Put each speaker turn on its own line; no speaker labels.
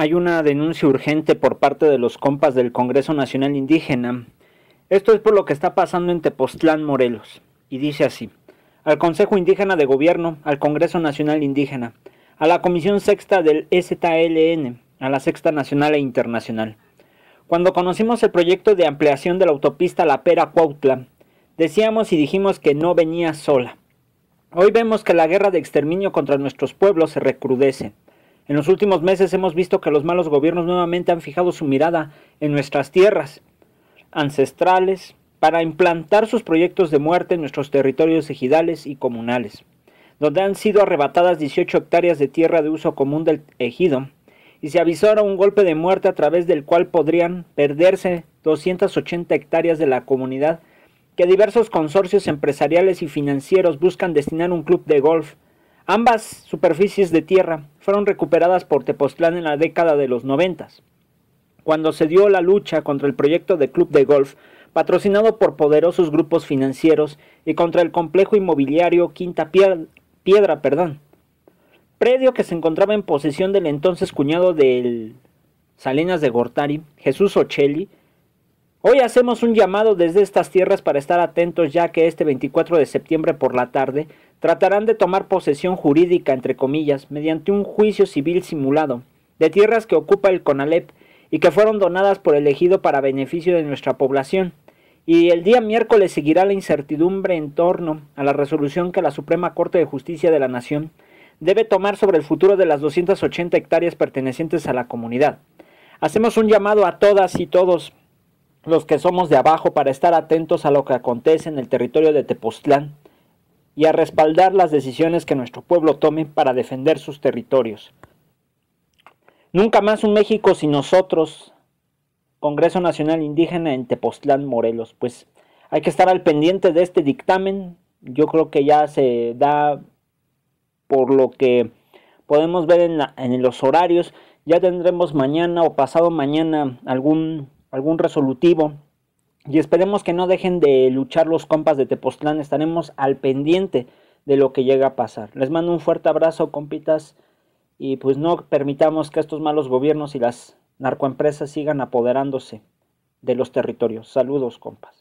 hay una denuncia urgente por parte de los compas del Congreso Nacional Indígena. Esto es por lo que está pasando en Tepoztlán, Morelos. Y dice así, al Consejo Indígena de Gobierno, al Congreso Nacional Indígena, a la Comisión Sexta del STLN, a la Sexta Nacional e Internacional. Cuando conocimos el proyecto de ampliación de la autopista La Pera Cuautla, decíamos y dijimos que no venía sola. Hoy vemos que la guerra de exterminio contra nuestros pueblos se recrudece. En los últimos meses hemos visto que los malos gobiernos nuevamente han fijado su mirada en nuestras tierras ancestrales para implantar sus proyectos de muerte en nuestros territorios ejidales y comunales, donde han sido arrebatadas 18 hectáreas de tierra de uso común del ejido y se ahora un golpe de muerte a través del cual podrían perderse 280 hectáreas de la comunidad que diversos consorcios empresariales y financieros buscan destinar un club de golf Ambas superficies de tierra fueron recuperadas por Tepoztlán en la década de los noventas, cuando se dio la lucha contra el proyecto de club de golf patrocinado por poderosos grupos financieros y contra el complejo inmobiliario Quinta Piedra, perdón, predio que se encontraba en posesión del entonces cuñado del Salinas de Gortari, Jesús Ocelli, Hoy hacemos un llamado desde estas tierras para estar atentos ya que este 24 de septiembre por la tarde tratarán de tomar posesión jurídica, entre comillas, mediante un juicio civil simulado, de tierras que ocupa el CONALEP y que fueron donadas por el ejido para beneficio de nuestra población. Y el día miércoles seguirá la incertidumbre en torno a la resolución que la Suprema Corte de Justicia de la Nación debe tomar sobre el futuro de las 280 hectáreas pertenecientes a la comunidad. Hacemos un llamado a todas y todos los que somos de abajo para estar atentos a lo que acontece en el territorio de Tepoztlán y a respaldar las decisiones que nuestro pueblo tome para defender sus territorios. Nunca más un México sin nosotros. Congreso Nacional Indígena en Tepoztlán, Morelos. Pues hay que estar al pendiente de este dictamen. Yo creo que ya se da por lo que podemos ver en, en los horarios. Ya tendremos mañana o pasado mañana algún algún resolutivo. Y esperemos que no dejen de luchar los compas de Tepoztlán. Estaremos al pendiente de lo que llega a pasar. Les mando un fuerte abrazo, compitas. Y pues no permitamos que estos malos gobiernos y las narcoempresas sigan apoderándose de los territorios. Saludos, compas.